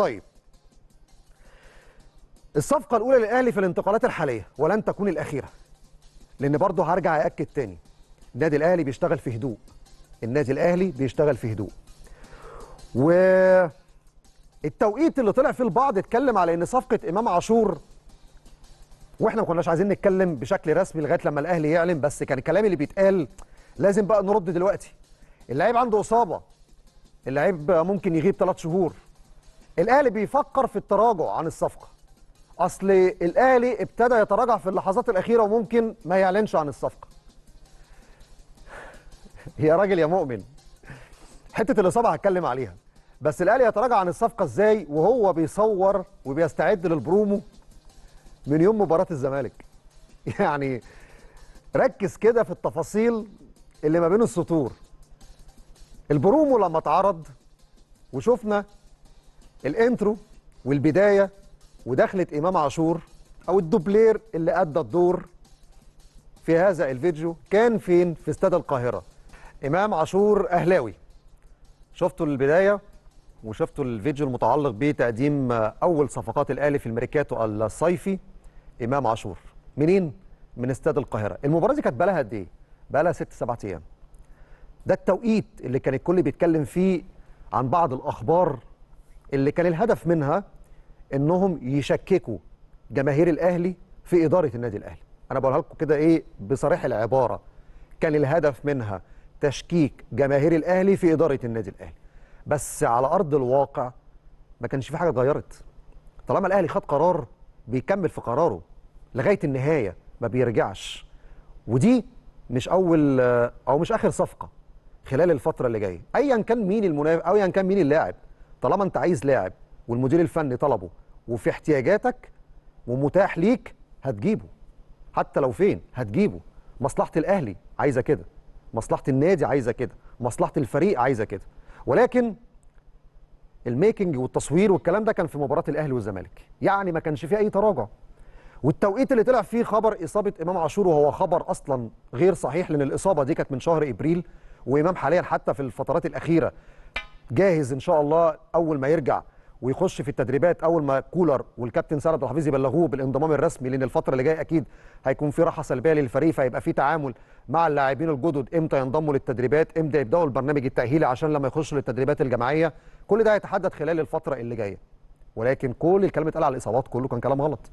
طيب الصفقه الاولى للاهلي في الانتقالات الحاليه ولن تكون الاخيره لان برضه هرجع ااكد تاني النادي الاهلي بيشتغل في هدوء النادي الاهلي بيشتغل في هدوء و التوقيت اللي طلع فيه البعض اتكلم على ان صفقه امام عاشور واحنا ما كناش عايزين نتكلم بشكل رسمي لغايه لما الاهلي يعلن بس كان الكلام اللي بيتقال لازم بقى نرد دلوقتي اللعيب عنده اصابه اللعيب ممكن يغيب ثلاث شهور الاهلي بيفكر في التراجع عن الصفقه اصل الاهلي ابتدى يتراجع في اللحظات الاخيره وممكن ما يعلنش عن الصفقه يا راجل يا مؤمن حته الاصابه هتكلم عليها بس الاهلي يتراجع عن الصفقه ازاي وهو بيصور وبيستعد للبرومو من يوم مباراه الزمالك يعني ركز كده في التفاصيل اللي ما بين السطور البرومو لما اتعرض وشفنا الانترو والبدايه ودخله امام عاشور او الدوبلير اللي ادى الدور في هذا الفيديو كان فين في استاد القاهره امام عاشور اهلاوي شفتوا البدايه وشفتوا الفيديو المتعلق بتقديم اول صفقات الاهلي في الميركاتو الصيفي امام عاشور منين من استاد القاهره المباراه دي كانت بقى لها قد ايه بقى لها ست 7 ايام ده التوقيت اللي كان الكل بيتكلم فيه عن بعض الاخبار اللي كان الهدف منها انهم يشككوا جماهير الاهلي في اداره النادي الاهلي انا بقولها لكم كده ايه بصريح العباره كان الهدف منها تشكيك جماهير الاهلي في اداره النادي الاهلي بس على ارض الواقع ما كانش في حاجه اتغيرت طالما الاهلي خد قرار بيكمل في قراره لغايه النهايه ما بيرجعش ودي مش اول او مش اخر صفقه خلال الفتره اللي جايه ايا كان مين المنافس او ايا كان مين اللاعب طالما انت عايز لاعب والمدير الفني طلبه وفي احتياجاتك ومتاح ليك هتجيبه حتى لو فين هتجيبه مصلحه الاهلي عايزه كده مصلحه النادي عايزه كده مصلحه الفريق عايزه كده ولكن الميكنج والتصوير والكلام ده كان في مباراه الاهلي والزمالك يعني ما كانش فيه اي تراجع والتوقيت اللي طلع فيه خبر اصابه امام عاشور وهو خبر اصلا غير صحيح لان الاصابه دي كانت من شهر ابريل وامام حاليا حتى في الفترات الاخيره جاهز ان شاء الله اول ما يرجع ويخش في التدريبات اول ما كولر والكابتن سعد الحفيظ يبلغوه بالانضمام الرسمي لان الفتره اللي جايه اكيد هيكون في راحه سلبيه للفريق فهيبقى في تعامل مع اللاعبين الجدد امتى ينضموا للتدريبات امتى يبداوا البرنامج التاهيلي عشان لما يخشوا للتدريبات الجماعيه كل ده هيتحدد خلال الفتره اللي جايه ولكن كل الكلام اتقال على الاصابات كله كان كلام غلط